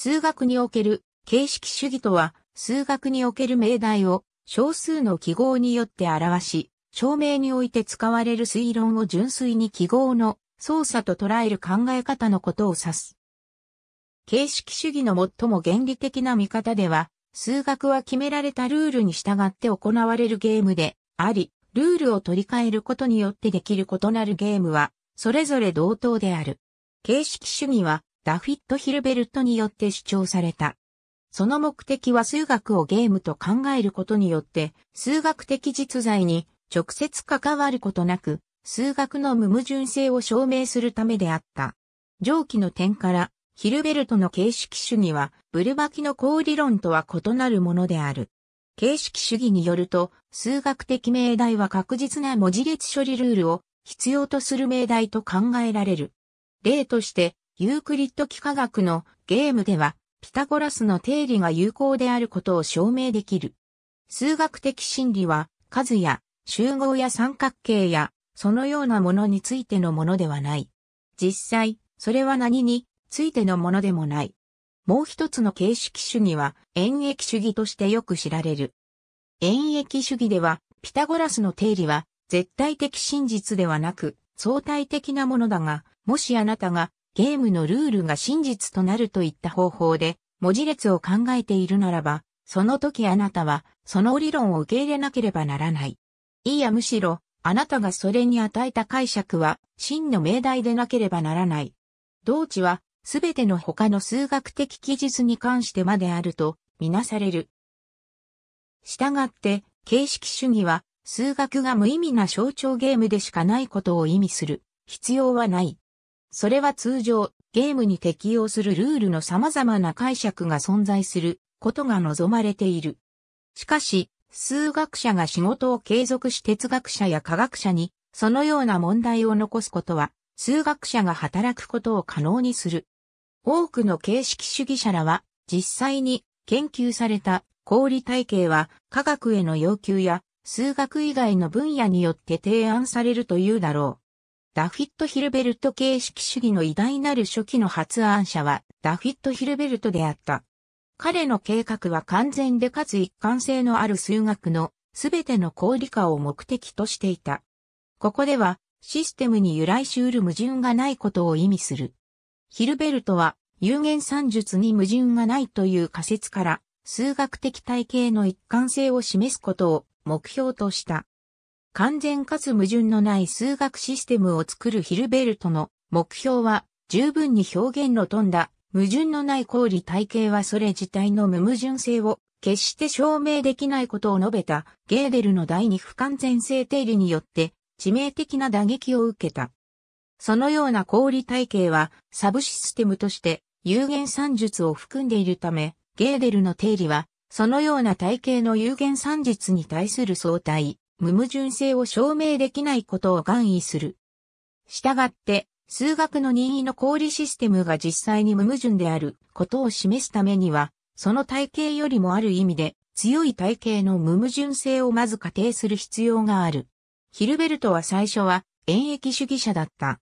数学における形式主義とは、数学における命題を少数の記号によって表し、証明において使われる推論を純粋に記号の操作と捉える考え方のことを指す。形式主義の最も原理的な見方では、数学は決められたルールに従って行われるゲームであり、ルールを取り替えることによってできる異なるゲームは、それぞれ同等である。形式主義は、ダフィット・ヒルベルトによって主張された。その目的は数学をゲームと考えることによって、数学的実在に直接関わることなく、数学の無矛盾性を証明するためであった。上記の点から、ヒルベルトの形式主義は、ブルバキの公理論とは異なるものである。形式主義によると、数学的命題は確実な文字列処理ルールを必要とする命題と考えられる。例として、ユークリッド幾何学のゲームでは、ピタゴラスの定理が有効であることを証明できる。数学的真理は、数や集合や三角形や、そのようなものについてのものではない。実際、それは何についてのものでもない。もう一つの形式主義は、演疫主義としてよく知られる。演疫主義では、ピタゴラスの定理は、絶対的真実ではなく、相対的なものだが、もしあなたがゲームのルールが真実となるといった方法で、文字列を考えているならば、その時あなたは、その理論を受け入れなければならない。いやむしろ、あなたがそれに与えた解釈は、真の命題でなければならない。同地は、全ての他の数学的記述に関してまであると、みなされる。したがって、形式主義は、数学が無意味な象徴ゲームでしかないことを意味する必要はない。それは通常、ゲームに適用するルールの様々な解釈が存在することが望まれている。しかし、数学者が仕事を継続し哲学者や科学者に、そのような問題を残すことは、数学者が働くことを可能にする。多くの形式主義者らは、実際に研究された氷理体系は科学への要求や数学以外の分野によって提案されるというだろう。ダフィット・ヒルベルト形式主義の偉大なる初期の発案者はダフィット・ヒルベルトであった。彼の計画は完全でかつ一貫性のある数学のすべての効理化を目的としていた。ここではシステムに由来し得る矛盾がないことを意味する。ヒルベルトは有限算術に矛盾がないという仮説から数学的体系の一貫性を示すことを目標とした。完全かつ矛盾のない数学システムを作るヒルベルトの目標は、十分に表現の富んだ、矛盾のない公理体系はそれ自体の無矛盾性を決して証明できないことを述べた、ゲーデルの第二不完全性定理によって、致命的な打撃を受けた。そのような公理体系は、サブシステムとして、有限算術を含んでいるため、ゲーデルの定理は、そのような体系の有限算術に対する相対、無矛盾性を証明できないことを含意する。したがって、数学の任意の公理システムが実際に無矛盾であることを示すためには、その体系よりもある意味で強い体系の無矛盾性をまず仮定する必要がある。ヒルベルトは最初は演疫主義者だった。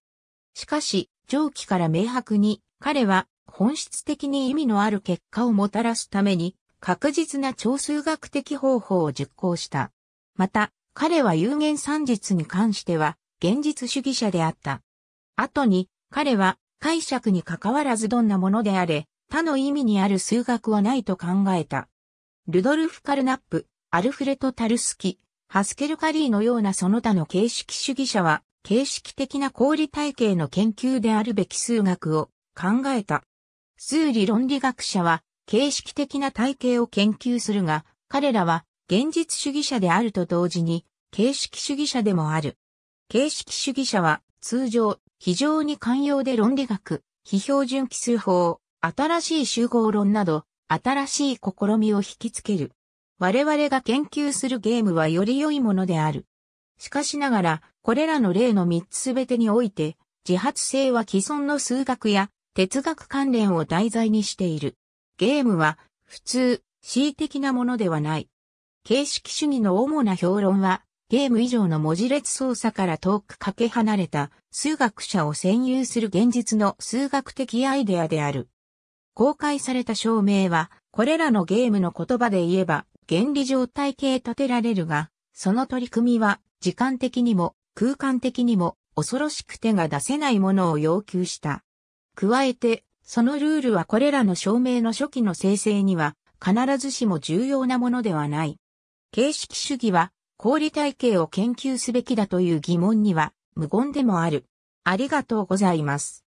しかし、上記から明白に、彼は本質的に意味のある結果をもたらすために、確実な超数学的方法を実行した。また、彼は有限算術に関しては現実主義者であった。後に彼は解釈に関わらずどんなものであれ、他の意味にある数学はないと考えた。ルドルフ・カルナップ、アルフレト・タルスキ、ハスケル・カリーのようなその他の形式主義者は、形式的な公理体系の研究であるべき数学を考えた。数理論理学者は、形式的な体系を研究するが、彼らは現実主義者であると同時に、形式主義者でもある。形式主義者は、通常、非常に寛容で論理学、非標準奇数法、新しい集合論など、新しい試みを引きつける。我々が研究するゲームはより良いものである。しかしながら、これらの例の3つすべてにおいて、自発性は既存の数学や哲学関連を題材にしている。ゲームは、普通、恣意的なものではない。形式主義の主な評論は、ゲーム以上の文字列操作から遠くかけ離れた数学者を占有する現実の数学的アイデアである。公開された証明は、これらのゲームの言葉で言えば、原理状態系立てられるが、その取り組みは、時間的にも、空間的にも、恐ろしく手が出せないものを要求した。加えて、そのルールはこれらの証明の初期の生成には、必ずしも重要なものではない。形式主義は、氷体系を研究すべきだという疑問には、無言でもある。ありがとうございます。